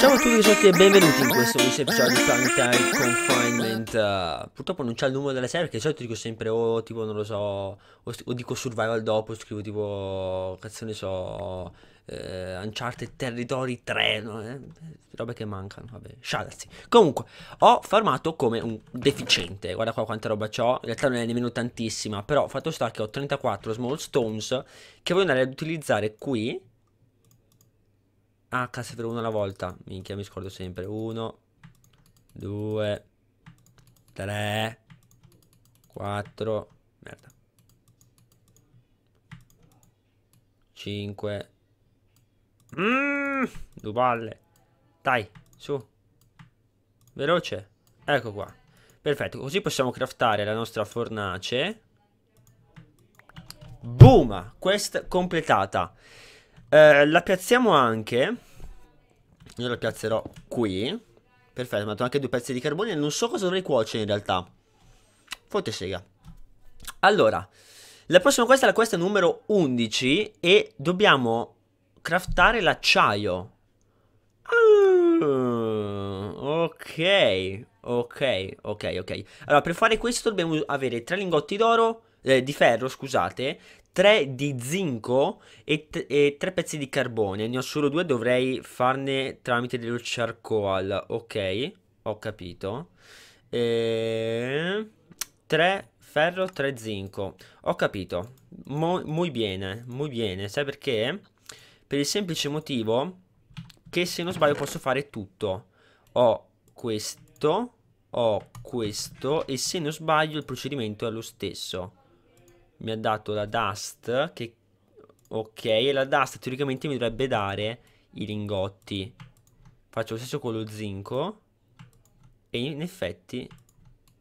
Ciao a tutti ragazzi e benvenuti in questo nuovo episodio di Planetary Confinement uh, Purtroppo non c'è il numero della serie perché di solito dico sempre o oh, tipo non lo so o, o dico survival dopo scrivo tipo cazzo ne so eh, Uncharted Territory 3 no, eh, robe che mancano vabbè scialarsi Comunque ho farmato come un deficiente guarda qua quanta roba ho in realtà non è nemmeno tantissima però fatto sta che ho 34 small stones che voglio andare ad utilizzare qui Ah, cazzo, per uno alla volta. Minchia, mi scordo sempre. Uno, due, tre, quattro. Merda. Cinque. Mmm, due palle. Dai, su. Veloce. Ecco qua. Perfetto, così possiamo craftare la nostra fornace. Boom! Quest completata. Eh, la piazziamo anche. Io la piazzerò qui. Perfetto, metto anche due pezzi di carbone. E non so cosa dovrei cuocere in realtà. Fonte sega. Allora, la prossima questa è la questa numero 11 e dobbiamo craftare l'acciaio. Ah, ok, ok, ok, ok. Allora, per fare questo dobbiamo avere tre lingotti d'oro, eh, di ferro, scusate, 3 di zinco e, t- e 3 pezzi di carbone. Ne ho solo due, dovrei farne tramite dello charcoal. Ok, ho capito. Ehm, e... 3 ferro, 3 zinco. Ho capito. Mo- muy bene, muy bene. Sai perché? Per il semplice motivo che se non sbaglio posso fare tutto. Ho questo, ho questo e se non sbaglio il procedimento è lo stesso mi ha dato la Dust, che... Ok, e la Dust teoricamente mi dovrebbe dare i lingotti. Faccio lo stesso con lo zinco. E in effetti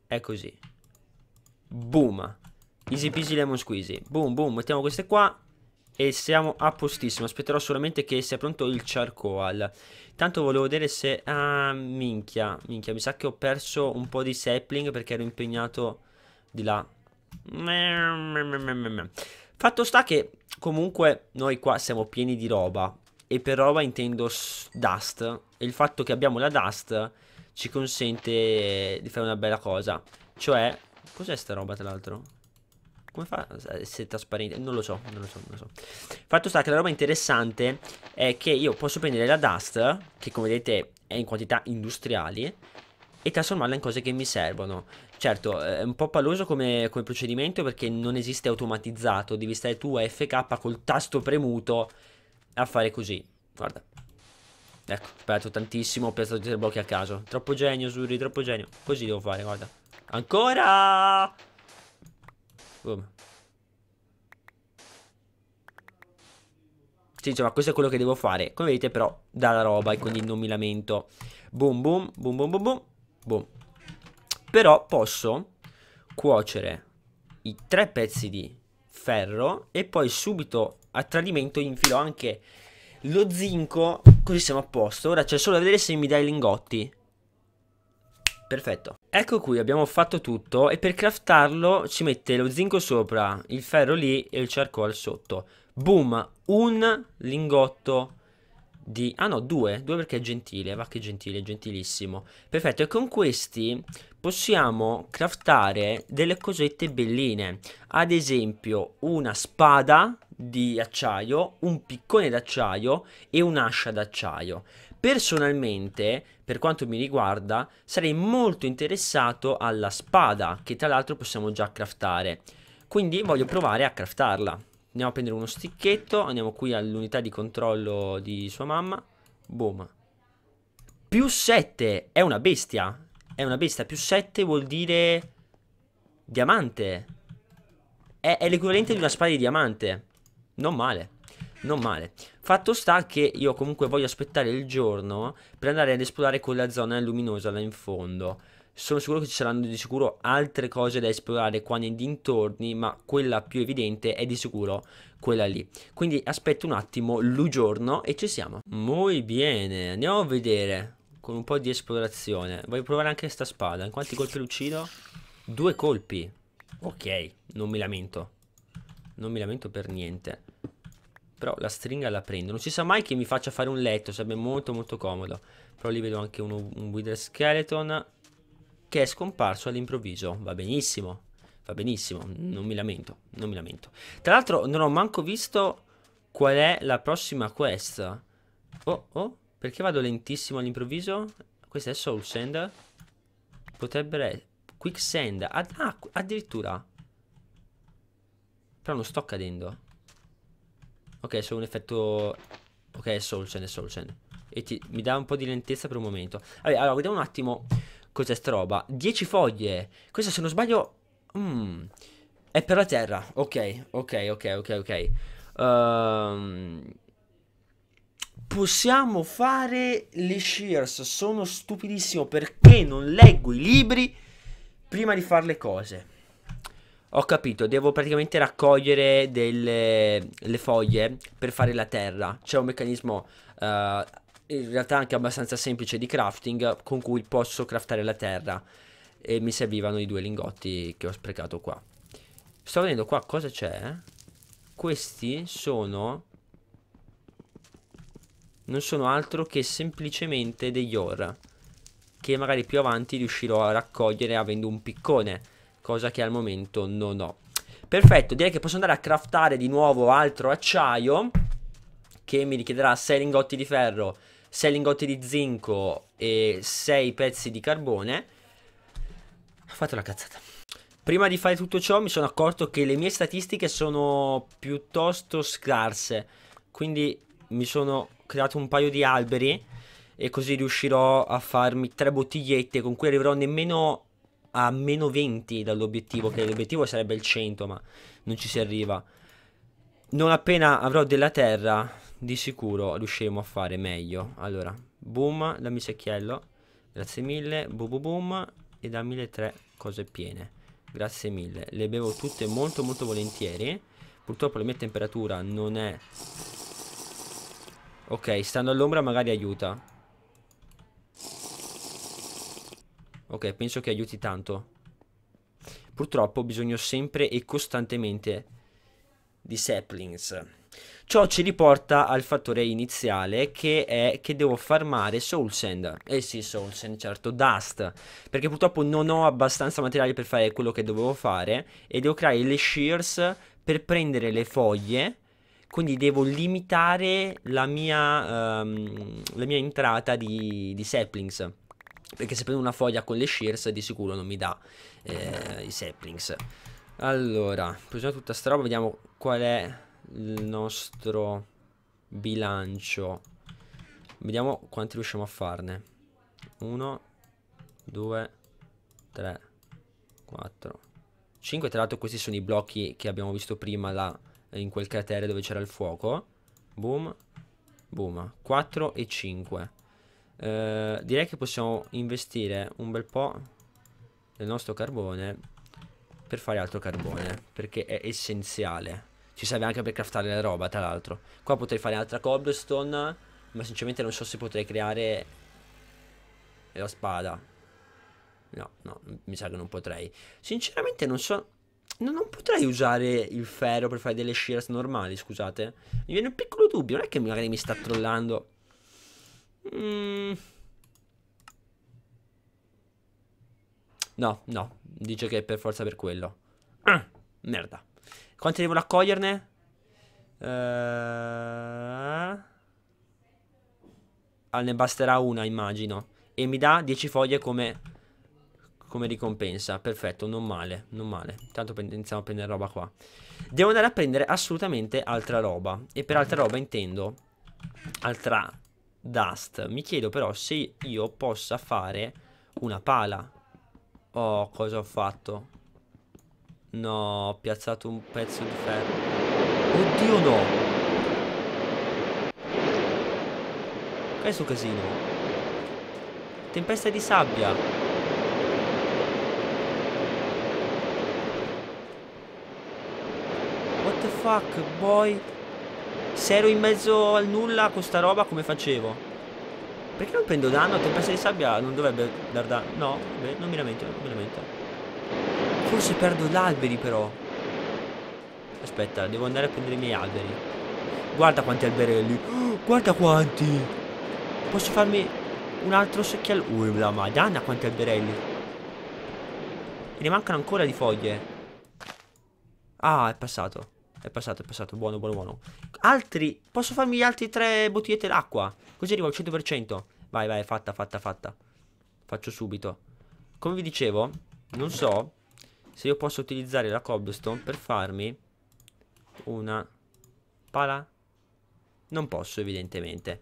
è così. Boom. Easy peasy lemon squeezy. Boom, boom, mettiamo queste qua. E siamo a postissimo. Aspetterò solamente che sia pronto il charcoal. Tanto volevo vedere se... Ah, minchia. Minchia, mi sa che ho perso un po' di sapling perché ero impegnato di là. Fatto sta che comunque noi qua siamo pieni di roba e per roba intendo dust e il fatto che abbiamo la dust ci consente di fare una bella cosa. Cioè, cos'è sta roba tra l'altro? Come fa a eh, essere trasparente? Non lo so, non lo so, non lo so. Fatto sta che la roba interessante è che io posso prendere la dust, che come vedete è in quantità industriali, e trasformarla in cose che mi servono. Certo, eh, è un po' palloso come, come, procedimento perché non esiste automatizzato, devi stare tu a FK col tasto premuto a fare così. Guarda. Ecco, ho aperto tantissimo, ho piazzato tutti i blocchi a caso. Troppo genio, Suri, troppo genio. Così devo fare, guarda. Ancora! Boom. Sì, insomma, cioè, questo è quello che devo fare. Come vedete, però, dà la roba e quindi non mi lamento. Boom, boom, boom, boom, boom, boom. Boom. Però posso cuocere i tre pezzi di ferro e poi subito a tradimento infilo anche lo zinco così siamo a posto. Ora c'è solo da vedere se mi dai i lingotti. Perfetto. Ecco qui, abbiamo fatto tutto e per craftarlo ci mette lo zinco sopra, il ferro lì e il charcoal sotto. Boom, un lingotto di... Ah no, due, due perché è gentile, va che gentile, gentilissimo. Perfetto, e con questi possiamo craftare delle cosette belline. Ad esempio una spada di acciaio, un piccone d'acciaio e un'ascia d'acciaio. Personalmente, per quanto mi riguarda, sarei molto interessato alla spada, che tra l'altro possiamo già craftare. Quindi voglio provare a craftarla. Andiamo a prendere uno sticchetto. Andiamo qui all'unità di controllo di sua mamma. Boom. Più 7. È una bestia. È una bestia. Più 7 vuol dire... Diamante. È, è l'equivalente di una spada di diamante. Non male. Non male. Fatto sta che io comunque voglio aspettare il giorno per andare ad esplorare quella zona luminosa là in fondo. Sono sicuro che ci saranno di sicuro altre cose da esplorare qua nei dintorni, ma quella più evidente è di sicuro quella lì. Quindi aspetto un attimo giorno e ci siamo. Molto bene, andiamo a vedere con un po' di esplorazione. Voglio provare anche questa spada. In quanti colpi l'uccido? Due colpi. Ok, non mi lamento. Non mi lamento per niente. Però la stringa la prendo. Non si sa mai che mi faccia fare un letto. Sarebbe molto molto comodo. Però lì vedo anche uno, un Wither Skeleton che è scomparso all'improvviso. Va benissimo, va benissimo, non mi lamento, non mi lamento. Tra l'altro non ho manco visto qual è la prossima quest. Oh, oh, perché vado lentissimo all'improvviso? Questa è Soul Sand. Potrebbe essere... Quicksand. Ad ah, addirittura. Però non sto cadendo. Ok, solo un effetto... Ok, è Soul Sand, è Soul Sand. E ti... mi dà un po' di lentezza per un momento. Vabbè, allora, vediamo un attimo cos'è sta roba? 10 foglie. Questa se non sbaglio... Mm, è per la terra. Ok, ok, ok, ok, ok. Um, possiamo fare le shears. Sono stupidissimo perché non leggo i libri prima di fare le cose. Ho capito, devo praticamente raccogliere delle foglie per fare la terra. C'è un meccanismo uh, in realtà anche abbastanza semplice di crafting con cui posso craftare la terra e mi servivano i due lingotti che ho sprecato qua sto vedendo qua cosa c'è questi sono non sono altro che semplicemente degli ore che magari più avanti riuscirò a raccogliere avendo un piccone cosa che al momento non ho perfetto direi che posso andare a craftare di nuovo altro acciaio che mi richiederà 6 lingotti di ferro 6 lingotti di zinco e 6 pezzi di carbone. Ho fatto la cazzata. Prima di fare tutto ciò mi sono accorto che le mie statistiche sono piuttosto scarse, quindi mi sono creato un paio di alberi e così riuscirò a farmi tre bottigliette con cui arriverò nemmeno a meno 20 dall'obiettivo, che l'obiettivo sarebbe il 100, ma non ci si arriva. Non appena avrò della terra di sicuro riusciremo a fare meglio. Allora, boom, dammi secchiello. Grazie mille, boom boom boom e dammi le tre cose piene. Grazie mille, le bevo tutte molto molto volentieri. Purtroppo la mia temperatura non è... Ok, stando all'ombra magari aiuta. Ok, penso che aiuti tanto. Purtroppo ho bisogno sempre e costantemente di saplings. Ciò ci riporta al fattore iniziale che è che devo farmare Soul Sand. Eh sì, Soul Sand, certo, Dust. Perché purtroppo non ho abbastanza materiale per fare quello che dovevo fare e devo creare le shears per prendere le foglie. Quindi devo limitare la mia, um, la mia entrata di, di saplings. Perché se prendo una foglia con le shears di sicuro non mi dà eh, i saplings. Allora, prendiamo tutta sta roba, vediamo qual è il nostro bilancio. Vediamo quanti riusciamo a farne. 1, 2, 3, 4, 5. Tra l'altro questi sono i blocchi che abbiamo visto prima là in quel cratere dove c'era il fuoco. Boom, boom. 4 e 5. Eh, direi che possiamo investire un bel po' del nostro carbone per fare altro carbone perché è essenziale ci serve anche per craftare la roba, tra l'altro. Qua potrei fare altra cobblestone, ma sinceramente non so se potrei creare la spada. No, no, mi sa che non potrei. Sinceramente non so... No, non potrei usare il ferro per fare delle shears normali, scusate. Mi viene un piccolo dubbio, non è che magari mi sta trollando. Mm. No, no, dice che è per forza per quello. Ah, merda. Quanti devo raccoglierne? Uh... ne basterà una, immagino. E mi dà 10 foglie come, come ricompensa. Perfetto, non male, non male. Intanto iniziamo a prendere roba qua. Devo andare a prendere assolutamente altra roba. E per altra roba intendo altra dust. Mi chiedo però se io possa fare una pala. Oh, cosa ho fatto? No, ho piazzato un pezzo di ferro. Oddio no! Che è su casino? Tempesta di sabbia! What the fuck, boy? Se ero in mezzo al nulla con sta roba come facevo? Perché non prendo danno? Tempesta di sabbia non dovrebbe dar danno. No, beh, non mi lamento, non mi lamento. Forse perdo gli alberi però. Aspetta, devo andare a prendere i miei alberi. Guarda quanti alberelli. guarda quanti. Posso farmi un altro secchiello? Ui, la madonna quanti alberelli. E ne mancano ancora di foglie. Ah, è passato. È passato, è passato. Buono, buono, buono. Altri. Posso farmi gli altri tre bottigliette d'acqua? Così arrivo al 100%. Vai, vai, fatta, fatta, fatta. Faccio subito. Come vi dicevo, non so se io posso utilizzare la cobblestone per farmi una pala non posso evidentemente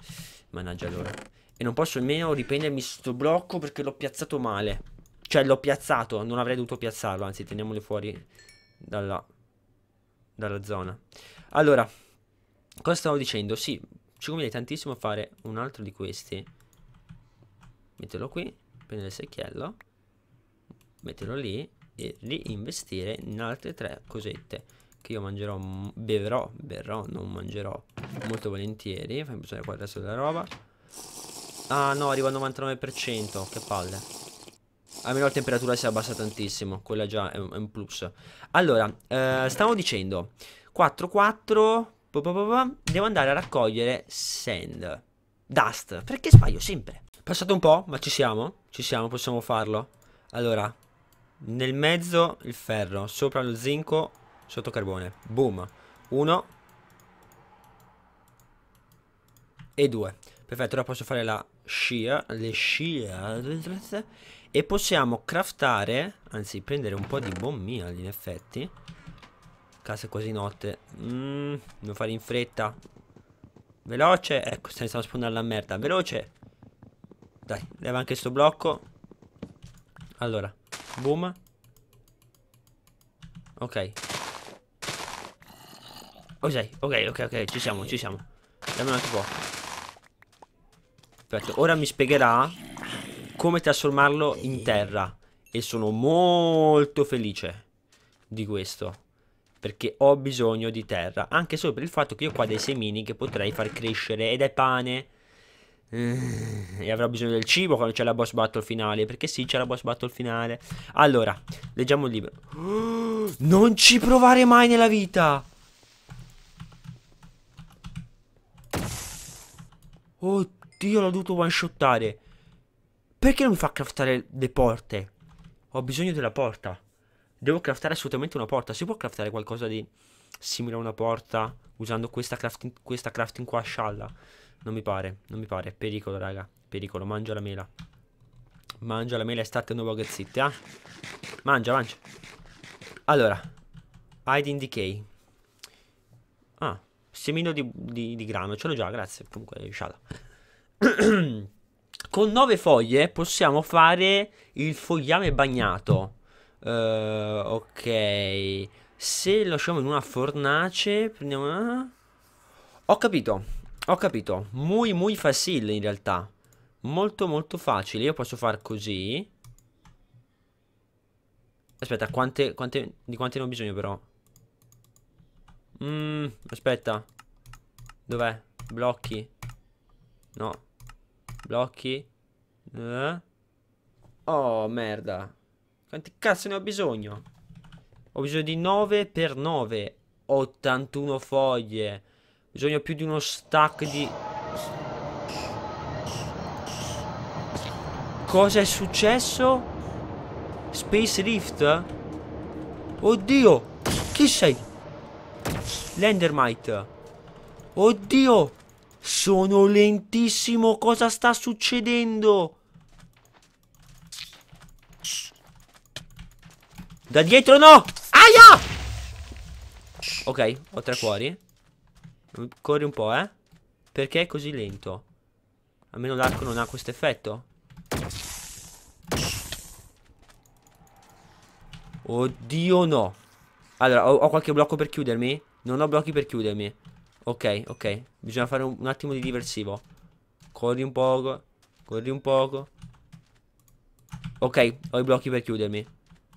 mannaggia allora e non posso nemmeno riprendermi sto blocco perché l'ho piazzato male cioè l'ho piazzato non avrei dovuto piazzarlo anzi teniamolo fuori dalla, dalla zona allora cosa stavo dicendo sì ci conviene tantissimo fare un altro di questi metterlo qui prendere il secchiello metterlo lì e reinvestire in altre tre cosette che io mangerò, beverò, berrò, non mangerò molto volentieri. Fammi passare qua il resto della roba. Ah no, arriva al 99%, che palle. Almeno la temperatura si abbassa tantissimo, quella già è un, è un plus. Allora, eh, stavo dicendo, 4-4, devo andare a raccogliere sand. Dust, perché sbaglio sempre? Passato un po', ma ci siamo, ci siamo, possiamo farlo. Allora, nel mezzo il ferro, sopra lo zinco, sotto carbone. Boom. Uno. E due. Perfetto, ora posso fare la scia, le scia. E possiamo craftare, anzi prendere un po' di bombia in effetti. Casa è quasi notte. Mm, non fare in fretta. Veloce. Ecco, stiamo a spawnare la merda. Veloce. Dai, leva anche sto blocco. Allora. Boom. Ok. Ok, ok, ok, ok, ci siamo, ci siamo. Dammi un altro Perfetto, ora mi spiegherà come trasformarlo in terra. E sono molto felice di questo. Perché ho bisogno di terra. Anche solo per il fatto che io qua ho dei semini che potrei far crescere. Ed è pane. Eh, e avrò bisogno del cibo quando c'è la boss battle finale. Perché sì, c'è la boss battle finale. Allora, leggiamo il libro. Non ci provare mai nella vita. Oddio, l'ho dovuto one shottare. Perché non mi fa craftare le porte? Ho bisogno della porta. Devo craftare assolutamente una porta. Si può craftare qualcosa di simile a una porta usando questa crafting, questa crafting qua a scialla? Non mi pare, non mi pare. Pericolo, raga. Pericolo, mangia la mela. Mangia la mela e state un po' zitti, Eh? Mangia, mangia. Allora, hide in decay. Ah, semino di, di, di grano. Ce l'ho già, grazie. Comunque, lasciata. Con nove foglie possiamo fare il fogliame bagnato. Uh, ok. Se lo lasciamo in una fornace, prendiamo una... Ho capito. Ho capito. Muy, muy facile in realtà. Molto, molto facile. Io posso far così. Aspetta, quante, quante, di quante ne ho bisogno però? Mmm, aspetta. Dov'è? Blocchi. No. Blocchi. Eh? Oh, merda. Quanti cazzo ne ho bisogno? Ho bisogno di 9 per 9. 81 foglie. Bisogna più di uno stack di... Cosa è successo? Space Rift? Oddio! Chi sei? L'Endermite. Oddio! Sono lentissimo! Cosa sta succedendo? Da dietro no! Aia! Ok, ho tre cuori. Mm, corri un po', eh. Perché è così lento? Almeno l'arco non ha questo effetto. Oddio no. Allora, ho, ho, qualche blocco per chiudermi? Non ho blocchi per chiudermi. Ok, ok. Bisogna fare un, un attimo di diversivo. Corri un poco. Corri un poco. Ok, ho i blocchi per chiudermi.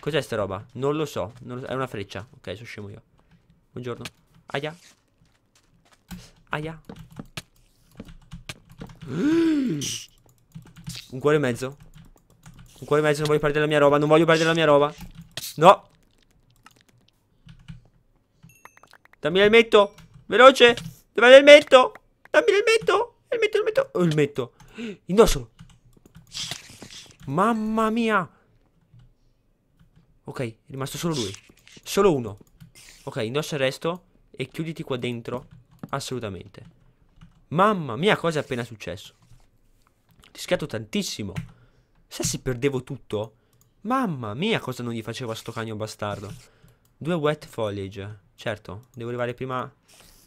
Cos'è sta roba? Non lo so. Non lo È una freccia. Ok, sono scemo io. Buongiorno. Aia. Aia. Un cuore e mezzo. Un cuore e mezzo, non voglio perdere la mia roba. Non voglio perdere la mia roba. No. Dammi l'elmetto. Veloce. Dammi l'elmetto. Dammi l'elmetto. L'elmetto, l'elmetto. Oh, l'elmetto. Indosso. Mamma mia. Ok, è rimasto solo lui. Solo uno. Ok, indossa il resto e chiuditi qua dentro. Assolutamente. Mamma mia, cosa è appena successo? Ti schiatto tantissimo. Se si perdevo tutto? Mamma mia, cosa non gli facevo a sto cagno bastardo. Due wet foliage. Certo, devo arrivare prima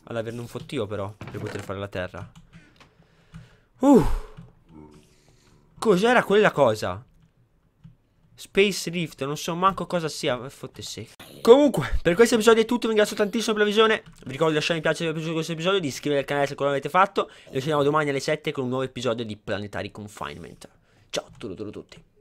ad averne un fottio però, per poter fare la terra. Uh! Cos'era quella cosa? Space Rift, non so manco cosa sia. Fotte secca. Comunque, per questo episodio è tutto, vi ringrazio tantissimo per la visione, vi ricordo di lasciare un piace se vi è piaciuto questo episodio, di iscrivervi al canale se ancora non l'avete fatto, e ci vediamo domani alle 7 con un nuovo episodio di Planetary Confinement. Ciao a tutti!